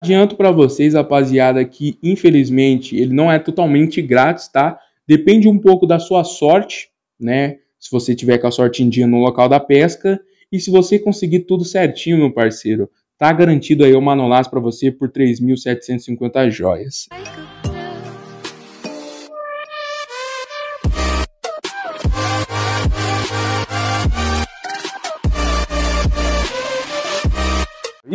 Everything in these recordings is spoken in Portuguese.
adianto para vocês, rapaziada, que infelizmente ele não é totalmente grátis, tá? Depende um pouco da sua sorte, né? Se você tiver com a sorte em dia no local da pesca e se você conseguir tudo certinho, meu parceiro, tá garantido aí o Manolás para você por 3.750 joias.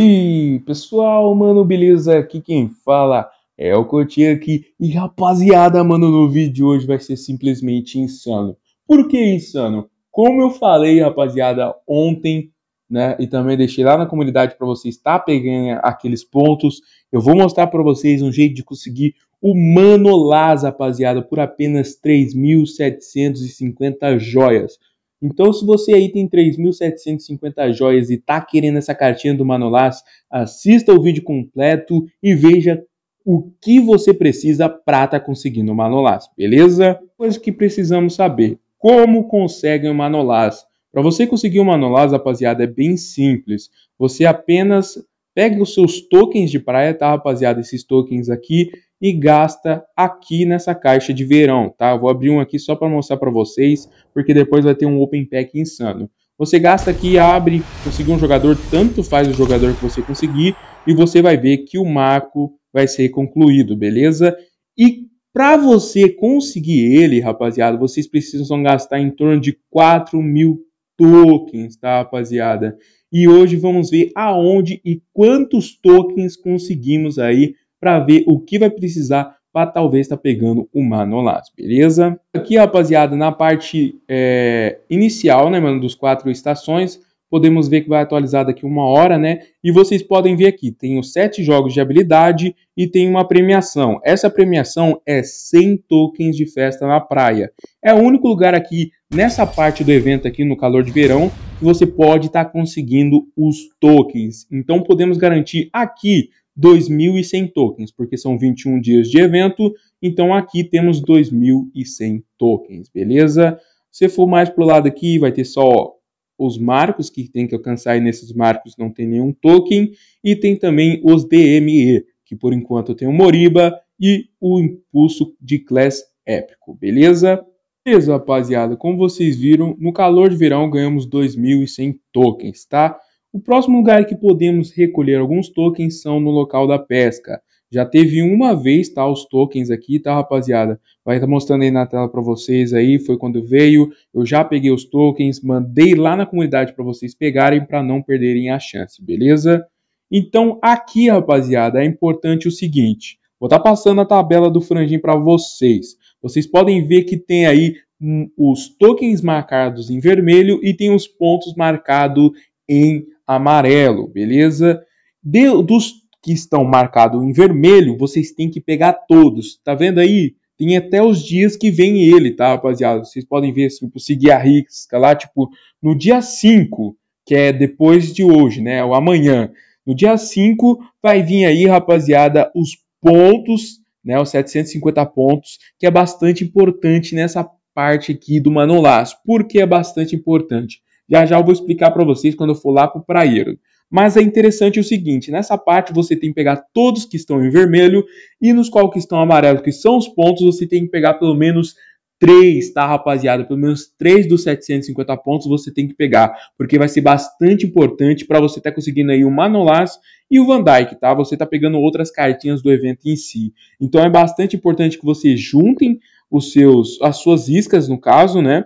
E pessoal, mano, beleza? Aqui quem fala é o Cotinha aqui. E rapaziada, mano, no vídeo de hoje vai ser simplesmente insano. Por que insano? Como eu falei, rapaziada, ontem, né? E também deixei lá na comunidade para vocês estar tá pegando aqueles pontos. Eu vou mostrar para vocês um jeito de conseguir o Manolás, rapaziada, por apenas 3.750 joias. Então, se você aí tem 3.750 joias e tá querendo essa cartinha do Manolás, assista o vídeo completo e veja o que você precisa para estar tá conseguindo o Manolás, beleza? Coisa que precisamos saber, como consegue o Manolás? Para você conseguir o Manolás, rapaziada, é bem simples. Você apenas Pega os seus tokens de praia, tá, rapaziada? Esses tokens aqui e gasta aqui nessa caixa de verão, tá? Eu vou abrir um aqui só para mostrar para vocês, porque depois vai ter um open pack insano. Você gasta aqui, abre, conseguir um jogador, tanto faz o jogador que você conseguir, e você vai ver que o Marco vai ser concluído, beleza? E para você conseguir ele, rapaziada, vocês precisam gastar em torno de 4 mil tokens, tá, rapaziada? E hoje vamos ver aonde e quantos tokens conseguimos aí para ver o que vai precisar para talvez estar tá pegando o Manolas, beleza? Aqui, rapaziada, na parte é, inicial, né, mano, dos quatro estações, podemos ver que vai atualizar daqui uma hora, né? E vocês podem ver aqui, tem os sete jogos de habilidade e tem uma premiação. Essa premiação é 100 tokens de festa na praia. É o único lugar aqui, nessa parte do evento aqui, no calor de verão, que você pode estar tá conseguindo os tokens. Então podemos garantir aqui 2.100 tokens, porque são 21 dias de evento, então aqui temos 2.100 tokens, beleza? Se for mais para o lado aqui, vai ter só os marcos que tem que alcançar, e nesses marcos não tem nenhum token, e tem também os DME, que por enquanto tem o Moriba e o Impulso de Class Épico, beleza? Beleza, rapaziada. Como vocês viram, no calor de verão ganhamos 2.100 tokens, tá? O próximo lugar que podemos recolher alguns tokens são no local da pesca. Já teve uma vez, tá, os tokens aqui, tá, rapaziada? Vai estar tá mostrando aí na tela para vocês aí, foi quando veio. Eu já peguei os tokens, mandei lá na comunidade para vocês pegarem para não perderem a chance, beleza? Então, aqui, rapaziada, é importante o seguinte. Vou estar tá passando a tabela do franjin para vocês. Vocês podem ver que tem aí um, os tokens marcados em vermelho e tem os pontos marcados em amarelo, beleza? De, dos que estão marcados em vermelho, vocês têm que pegar todos. Tá vendo aí? Tem até os dias que vem ele, tá, rapaziada? Vocês podem ver, assim, tipo, seguir a risca lá, tipo, no dia 5, que é depois de hoje, né? O amanhã. No dia 5 vai vir aí, rapaziada, os pontos, né, os 750 pontos, que é bastante importante nessa parte aqui do Manolás. Por que é bastante importante? Já já eu vou explicar para vocês quando eu for lá para o praeiro. Mas é interessante o seguinte, nessa parte você tem que pegar todos que estão em vermelho e nos qual que estão amarelos, que são os pontos, você tem que pegar pelo menos três, tá, rapaziada? Pelo menos três dos 750 pontos você tem que pegar, porque vai ser bastante importante para você estar tá conseguindo aí o Manolas e o Van Dyke, tá? Você tá pegando outras cartinhas do evento em si. Então é bastante importante que vocês juntem os seus, as suas iscas, no caso, né?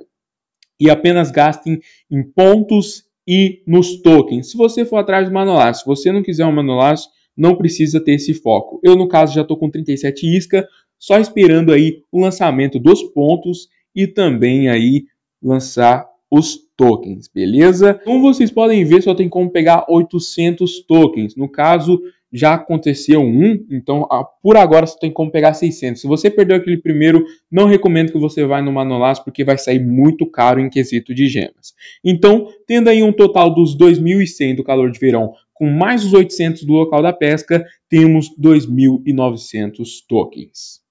E apenas gastem em pontos e nos tokens. Se você for atrás do Manolas, se você não quiser o um Manolas, não precisa ter esse foco. Eu, no caso, já estou com 37 isca, só esperando aí o lançamento dos pontos e também aí lançar os tokens, beleza? Como vocês podem ver, só tem como pegar 800 tokens. No caso, já aconteceu um, então ah, por agora só tem como pegar 600. Se você perdeu aquele primeiro, não recomendo que você vá no Manolás, porque vai sair muito caro em quesito de gemas. Então, tendo aí um total dos 2.100 do calor de verão, com mais os 800 do local da pesca, temos 2.900 tokens.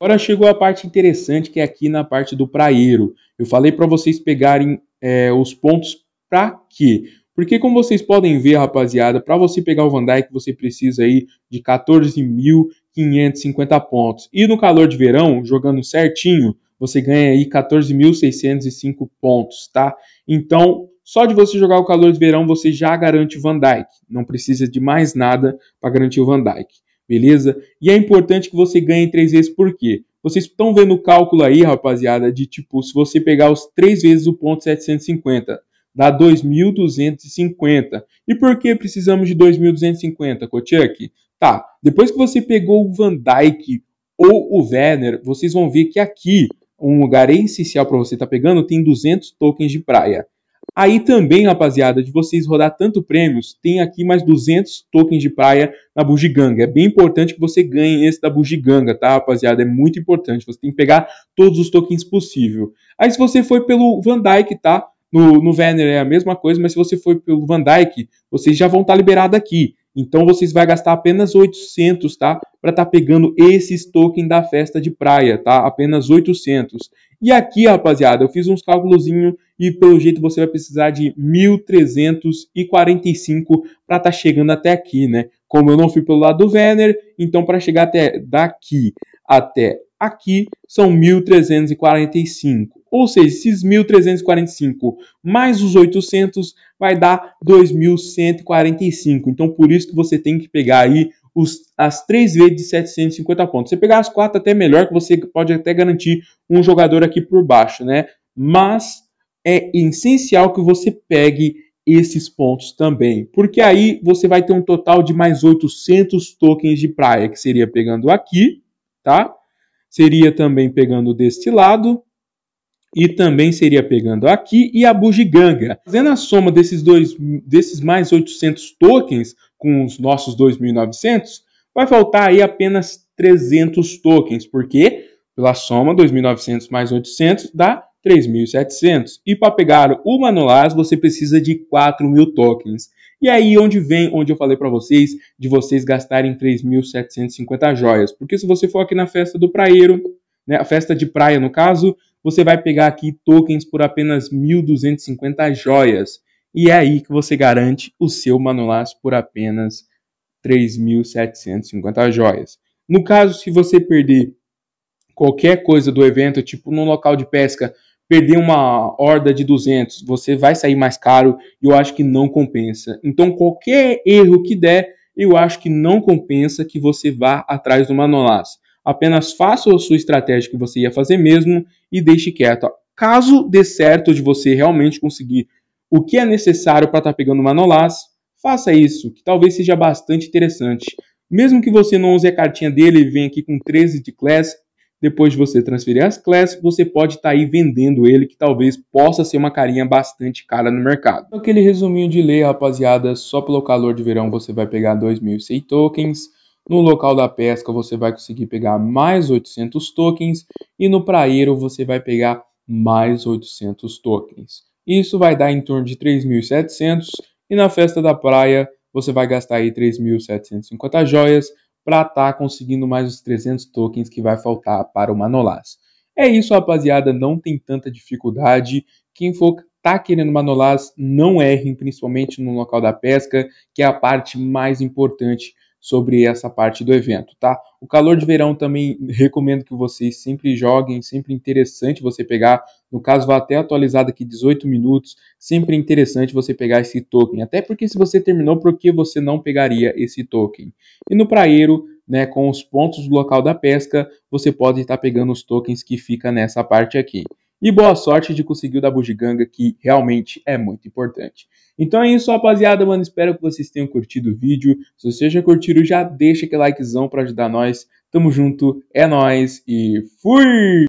Agora chegou a parte interessante, que é aqui na parte do praeiro. Eu falei para vocês pegarem é, os pontos para quê? Porque como vocês podem ver, rapaziada, para você pegar o Van Dyke, você precisa aí de 14.550 pontos. E no calor de verão, jogando certinho, você ganha aí 14.605 pontos, tá? Então, só de você jogar o calor de verão, você já garante o Van Dyke. Não precisa de mais nada para garantir o Van Dyke beleza? E é importante que você ganhe três vezes, por quê? Vocês estão vendo o cálculo aí, rapaziada, de tipo, se você pegar os três vezes o ponto 750, dá 2.250. E por que precisamos de 2.250, Kotiak? Tá, depois que você pegou o Van Dyke ou o Werner, vocês vão ver que aqui, um lugar essencial para você estar tá pegando, tem 200 tokens de praia. Aí também, rapaziada, de vocês rodar tanto prêmios, tem aqui mais 200 tokens de praia na bugiganga. É bem importante que você ganhe esse da bugiganga, tá, rapaziada? É muito importante. Você tem que pegar todos os tokens possível. Aí se você foi pelo Van Dyke, tá? No, no é a mesma coisa, mas se você for pelo Van Dyke, vocês já vão estar tá liberados aqui. Então vocês vão gastar apenas 800, tá? Para estar tá pegando esses tokens da festa de praia, tá? Apenas 800. E aqui, rapaziada, eu fiz uns cálculozinho e pelo jeito você vai precisar de 1.345 para estar tá chegando até aqui, né? Como eu não fui pelo lado do Werner, então para chegar até daqui até aqui são 1.345. Ou seja, esses 1.345 mais os 800 vai dar 2.145. Então, por isso que você tem que pegar aí os, as três vezes de 750 pontos. Você pegar as quatro até melhor, que você pode até garantir um jogador aqui por baixo, né? Mas é essencial que você pegue esses pontos também, porque aí você vai ter um total de mais 800 tokens de praia, que seria pegando aqui, tá? Seria também pegando deste lado, e também seria pegando aqui e a bugiganga. Fazendo a soma desses dois, desses mais 800 tokens, com os nossos 2.900, vai faltar aí apenas 300 tokens, porque pela soma 2.900 mais 800 dá 3.700. E para pegar o Manolás, você precisa de 4.000 tokens. E aí onde vem, onde eu falei para vocês, de vocês gastarem 3.750 joias. Porque se você for aqui na festa do praeiro, né, a festa de praia no caso, você vai pegar aqui tokens por apenas 1.250 joias. E é aí que você garante o seu Manolás por apenas 3.750 joias. No caso, se você perder qualquer coisa do evento, tipo num local de pesca, perder uma horda de 200, você vai sair mais caro e eu acho que não compensa. Então, qualquer erro que der, eu acho que não compensa que você vá atrás do Manolás. Apenas faça a sua estratégia que você ia fazer mesmo e deixe quieto. Caso dê certo de você realmente conseguir o que é necessário para estar tá pegando Manolás? faça isso, que talvez seja bastante interessante. Mesmo que você não use a cartinha dele e venha aqui com 13 de class, depois de você transferir as classes, você pode estar tá aí vendendo ele, que talvez possa ser uma carinha bastante cara no mercado. Então, aquele resuminho de lei, rapaziada, só pelo calor de verão você vai pegar 2.100 tokens, no local da pesca você vai conseguir pegar mais 800 tokens e no praeiro você vai pegar mais 800 tokens. Isso vai dar em torno de 3.700 e na festa da praia você vai gastar aí 3.750 joias para estar tá conseguindo mais os 300 tokens que vai faltar para o Manolás. É isso, rapaziada, não tem tanta dificuldade. Quem for tá querendo Manolás, não errem, principalmente no local da pesca, que é a parte mais importante sobre essa parte do evento, tá? O calor de verão também recomendo que vocês sempre joguem, sempre interessante você pegar, no caso vai até atualizado aqui 18 minutos, sempre interessante você pegar esse token, até porque se você terminou, por que você não pegaria esse token? E no praeiro, né, com os pontos do local da pesca, você pode estar pegando os tokens que fica nessa parte aqui. E boa sorte de conseguir o da bugiganga, que realmente é muito importante. Então é isso, rapaziada, mano. Espero que vocês tenham curtido o vídeo. Se você já curtiu, já deixa aquele likezão pra ajudar nós. Tamo junto, é nós e fui!